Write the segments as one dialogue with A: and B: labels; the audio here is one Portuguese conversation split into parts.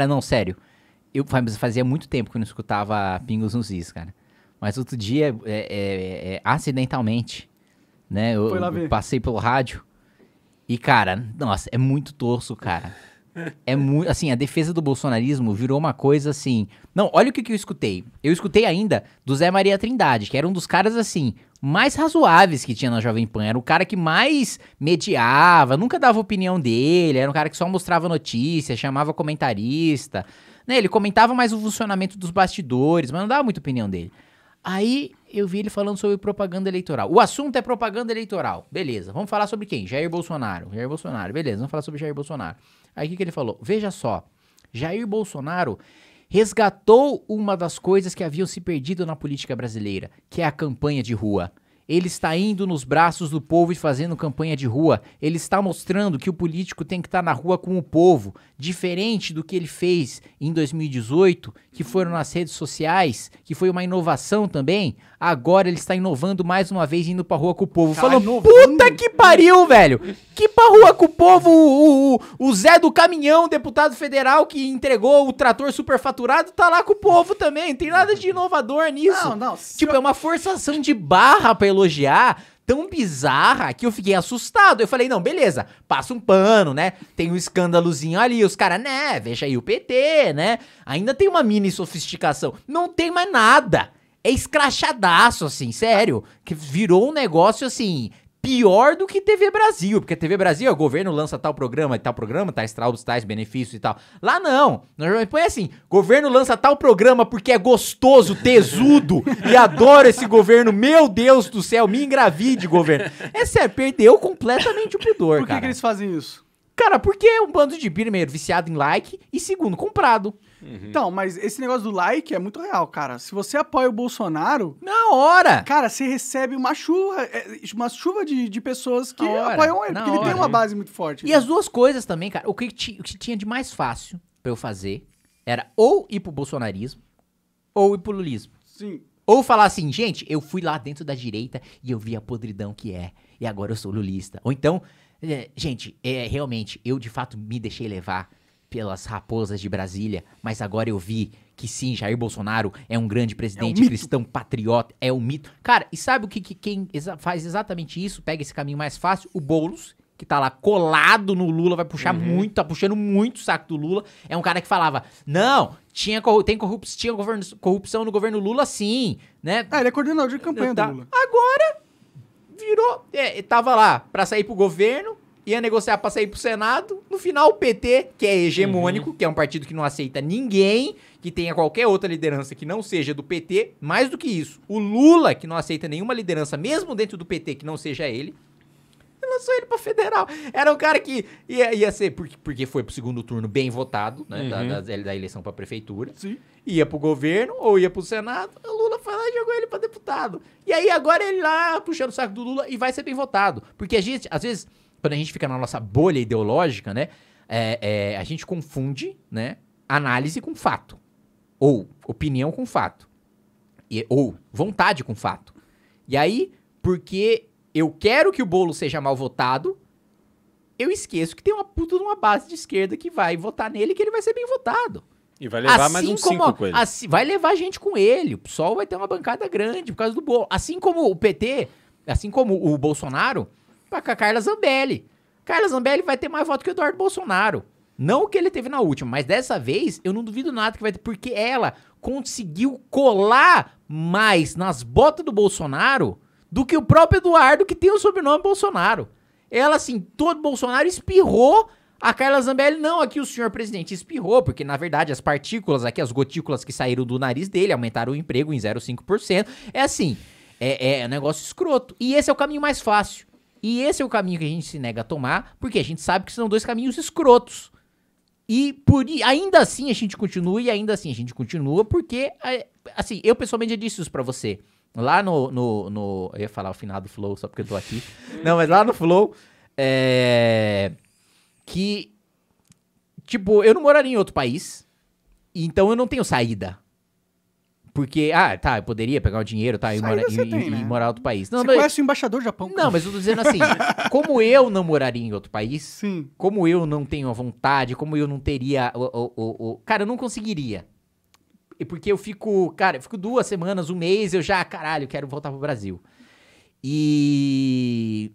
A: Cara, não, sério. Eu fazia muito tempo que eu não escutava Pingos nos Is, cara. Mas outro dia, é, é, é, é acidentalmente, né? Eu, eu passei pelo rádio. E, cara, nossa, é muito torso, cara. É muito. Assim, a defesa do bolsonarismo virou uma coisa assim. Não, olha o que, que eu escutei. Eu escutei ainda do Zé Maria Trindade, que era um dos caras assim. Mais razoáveis que tinha na Jovem Pan. Era o cara que mais mediava, nunca dava opinião dele. Era um cara que só mostrava notícia, chamava comentarista. Né? Ele comentava mais o funcionamento dos bastidores, mas não dava muita opinião dele. Aí eu vi ele falando sobre propaganda eleitoral. O assunto é propaganda eleitoral. Beleza. Vamos falar sobre quem? Jair Bolsonaro. Jair Bolsonaro. Beleza. Vamos falar sobre Jair Bolsonaro. Aí o que, que ele falou? Veja só, Jair Bolsonaro resgatou uma das coisas que haviam se perdido na política brasileira, que é a campanha de rua. Ele está indo nos braços do povo e fazendo campanha de rua. Ele está mostrando que o político tem que estar tá na rua com o povo, diferente do que ele fez em 2018, que foram nas redes sociais, que foi uma inovação também. Agora ele está inovando mais uma vez indo pra rua com o povo. falando tá Falou, puta que pariu, velho! Que pra rua com o povo o, o, o Zé do Caminhão, deputado federal que entregou o trator superfaturado, tá lá com o povo também. Não tem nada de inovador nisso. Não, não. Tipo, eu... é uma forçação de barra pelo elogiar tão bizarra que eu fiquei assustado. Eu falei, não, beleza, passa um pano, né? Tem um escândalozinho ali, os caras, né? Veja aí o PT, né? Ainda tem uma mini sofisticação. Não tem mais nada. É escrachadaço, assim, sério. Que virou um negócio assim pior do que TV Brasil, porque TV Brasil, é o governo lança tal programa e tal programa, tais traudos, tais benefícios e tal. Lá não. Põe é assim, governo lança tal programa porque é gostoso, tesudo, e adoro esse governo. Meu Deus do céu, me engravide, governo. É sério, perdeu completamente o pudor, Por que cara. Por que eles fazem isso? Cara, porque é um bando de primeiro viciado em like e segundo comprado. Uhum. Então, mas esse negócio do like é muito real, cara. Se você apoia o Bolsonaro. Na hora! Cara, você recebe uma chuva, é, é, uma chuva de, de pessoas que hora, apoiam ele, porque hora, ele tem uma base muito forte. E né? as duas coisas também, cara. O que, o que tinha de mais fácil pra eu fazer era ou ir pro bolsonarismo ou ir pro lulismo. Sim. Ou falar assim, gente, eu fui lá dentro da direita e eu vi a podridão que é, e agora eu sou lulista. Ou então, é, gente, é, realmente, eu de fato me deixei levar pelas raposas de Brasília, mas agora eu vi que sim, Jair Bolsonaro é um grande presidente, é um cristão, patriota, é um mito. Cara, e sabe o que, que quem exa faz exatamente isso, pega esse caminho mais fácil? O Boulos, que tá lá colado no Lula, vai puxar uhum. muito, tá puxando muito o saco do Lula. É um cara que falava: não, tinha, corru tem corrup tinha corrupção no governo Lula, sim, né? Ah, ele é coordenador de campanha tá. do Lula. Agora virou. É, tava lá pra sair pro governo, ia negociar pra sair pro Senado. No final, o PT, que é hegemônico, uhum. que é um partido que não aceita ninguém, que tenha qualquer outra liderança que não seja do PT, mais do que isso, o Lula, que não aceita nenhuma liderança, mesmo dentro do PT, que não seja ele, lançou ele pra federal. Era um cara que ia, ia ser, porque, porque foi pro segundo turno bem votado, né? Uhum. Da, da, da, eleição pra prefeitura. Sim. Ia pro governo ou ia pro Senado. O Lula foi lá e jogou ele pra deputado. E aí agora ele lá puxando o saco do Lula e vai ser bem votado. Porque a gente, às vezes quando a gente fica na nossa bolha ideológica, né? É, é, a gente confunde, né? Análise com fato. Ou opinião com fato. E, ou vontade com fato. E aí, porque eu quero que o bolo seja mal votado, eu esqueço que tem uma puta de uma base de esquerda que vai votar nele que ele vai ser bem votado. E vai levar assim mais uns como, cinco com ele. Assim, vai levar gente com ele. O PSOL vai ter uma bancada grande por causa do bolo. Assim como o PT, assim como o Bolsonaro, pra tá Carla Zambelli. Carla Zambelli vai ter mais voto que o Eduardo Bolsonaro. Não o que ele teve na última, mas dessa vez eu não duvido nada que vai ter, porque ela conseguiu colar mais nas botas do Bolsonaro do que o próprio Eduardo, que tem o sobrenome Bolsonaro. Ela, assim, todo Bolsonaro espirrou a Carla Zambelli, não, aqui o senhor presidente espirrou, porque na verdade as partículas aqui, as gotículas que saíram do nariz dele aumentaram o emprego em 0,5%. É assim, é, é um negócio escroto. E esse é o caminho mais fácil. E esse é o caminho que a gente se nega a tomar, porque a gente sabe que são dois caminhos escrotos. E por ainda assim a gente continua, e ainda assim a gente continua, porque, é, assim, eu pessoalmente já disse isso pra você. Lá no, no, no Eu ia falar o final do Flow, só porque eu tô aqui. Não, mas lá no Flow, é. Que. Tipo, eu não moraria em outro país, então eu não tenho saída. Porque, ah, tá, eu poderia pegar o dinheiro, tá, e, mora, e, tem, e, né? e morar em outro país. Não, você mas, conhece o embaixador do Japão? Cara. Não, mas eu tô dizendo assim, como eu não moraria em outro país, Sim. como eu não tenho a vontade, como eu não teria o, o, o, o... Cara, eu não conseguiria. Porque eu fico, cara, eu fico duas semanas, um mês, eu já, caralho, quero voltar pro Brasil. E...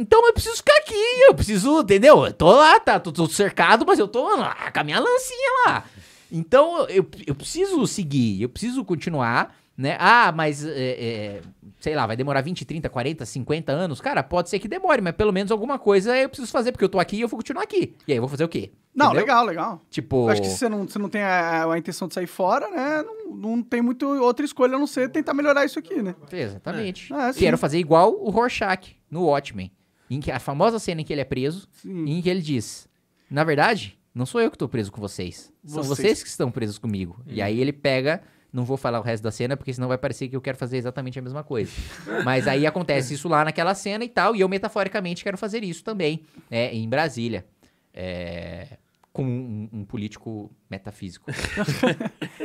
A: Então eu preciso ficar aqui, eu preciso, entendeu? Eu tô lá, tá, tô, tô cercado, mas eu tô lá, com a minha lancinha lá. Então, eu, eu preciso seguir, eu preciso continuar, né? Ah, mas, é, é, sei lá, vai demorar 20, 30, 40, 50 anos? Cara, pode ser que demore, mas pelo menos alguma coisa eu preciso fazer, porque eu tô aqui e eu vou continuar aqui. E aí, eu vou fazer o quê? Não, legal, legal. Tipo... Acho que se você não, você não tem a, a intenção de sair fora, né? Não, não tem muito outra escolha a não ser tentar melhorar isso aqui, né? Exatamente. É. Ah, Quero fazer igual o Rorschach no Watchmen. Em que a famosa cena em que ele é preso, Sim. em que ele diz: Na verdade, não sou eu que tô preso com vocês. vocês. São vocês que estão presos comigo. Hum. E uhum. aí ele pega. Não vou falar o resto da cena, porque senão vai parecer que eu quero fazer exatamente a mesma coisa. Mas aí acontece isso lá naquela cena e tal, e eu metaforicamente quero fazer isso também, né, em Brasília. É, com um, um político metafísico.